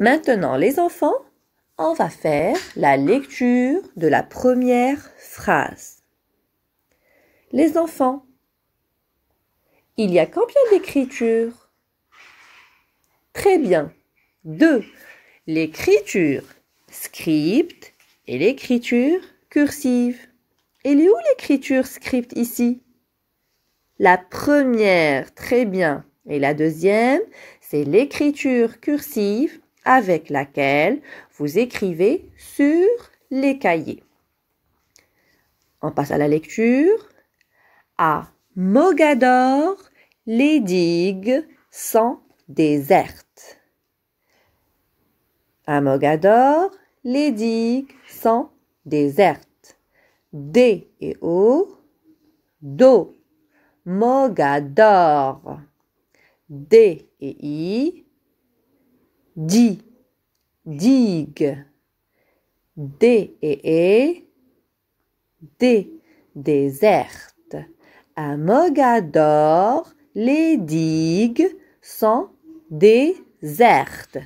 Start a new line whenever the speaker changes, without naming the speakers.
Maintenant, les enfants, on va faire la lecture de la première phrase. Les enfants, il y a combien d'écritures Très bien. Deux. L'écriture script et l'écriture cursive. Elle est où l'écriture script ici La première, très bien. Et la deuxième, c'est l'écriture cursive avec laquelle vous écrivez sur les cahiers. On passe à la lecture. À Mogador, les digues sont désertes. À Mogador, les digues sont désertes. D et O, Do. Mogador. D et I, Di, digue. D et E, D, déserte. À Mogador, les digues sont désertes.